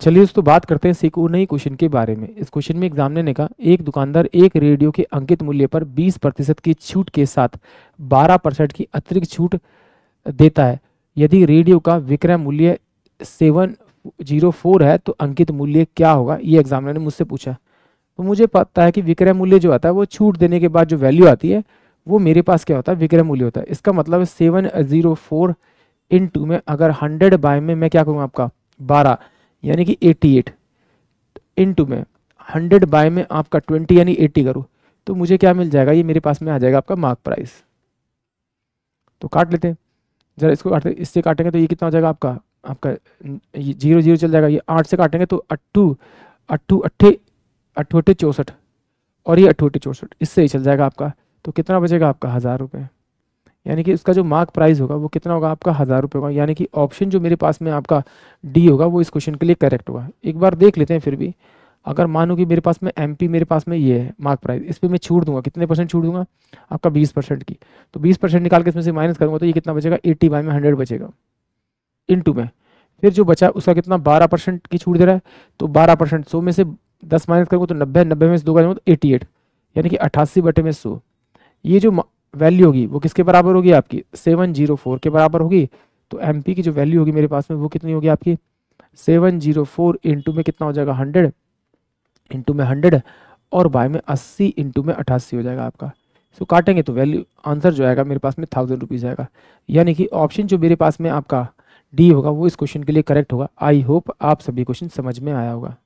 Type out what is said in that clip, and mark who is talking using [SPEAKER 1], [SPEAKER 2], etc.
[SPEAKER 1] चलिए दोस्तों बात करते हैं सिक नई क्वेश्चन के बारे में इस क्वेश्चन में एग्जामिनर ने कहा एक दुकानदार एक रेडियो के अंकित मूल्य पर 20 प्रतिशत की छूट के साथ 12 परसेंट की अतिरिक्त छूट देता है यदि रेडियो का विक्रय मूल्य सेवन जीरो फोर है तो अंकित मूल्य क्या होगा ये एग्जामिनर ने मुझसे पूछा तो मुझे पता है कि विक्रय मूल्य जो आता है वो छूट देने के बाद जो वैल्यू आती है वो मेरे पास क्या होता है विक्रय मूल्य होता है इसका मतलब seven zero four into में अगर हंड्रेड बाय में मैं क्या करूँगा आपका बारह यानी कि 88 टू में हंड्रेड बाय में आपका 20 यानी 80 करो तो मुझे क्या मिल जाएगा ये मेरे पास में आ जाएगा आपका मार्क प्राइस तो काट लेते हैं ज़रा इसको काटते इससे काटेंगे तो ये कितना हो जाएगा आपका आपका ये जीरो जीरो चल जाएगा ये आठ से काटेंगे तो अट्ठू अट्ठू अट्ठे अठोटे चौंसठ और ये अठोटे चौंसठ इससे ही चल जाएगा आपका तो कितना बचेगा आपका हज़ार रुपये यानी कि उसका जो मार्क प्राइस होगा वो कितना होगा आपका हज़ार रुपये होगा यानी कि ऑप्शन जो मेरे पास में आपका डी होगा वो इस क्वेश्चन के लिए करेक्ट होगा एक बार देख लेते हैं फिर भी अगर मानो कि मेरे पास में एम मेरे पास में ये है मार्क प्राइस इस पर मैं छूट दूंगा कितने परसेंट छूट दूंगा आपका बीस परसेंट की तो बीस परसेंट निकाल के इसमें से माइनस करूँगा तो ये कितना बचेगा एट्टी बाई में हंड्रेड बचेगा इन टू में फिर जो बचा उसका कितना बारह परसेंट की छूट दे रहा है तो बारह परसेंट सौ में से दस माइनस करूँगा तो नब्बे नब्बे में से दो का तो एटी एट यानी कि अट्ठासी बटे में सौ ये जो वैल्यू होगी वो किसके बराबर होगी आपकी सेवन जीरो फोर के बराबर होगी तो एम की जो वैल्यू होगी मेरे पास में वो कितनी होगी आपकी सेवन जीरो फोर इंटू में कितना हो जाएगा हंड्रेड इंटू में हंड्रेड और बाय में अस्सी इंटू में अठासी हो जाएगा आपका सो काटेंगे तो वैल्यू आंसर जो आएगा मेरे पास में थाउजेंड रुपीज़ आएगा यानी कि ऑप्शन जो मेरे पास में आपका डी होगा वो इस क्वेश्चन के लिए करेक्ट होगा आई होप आप सभी क्वेश्चन समझ में आया होगा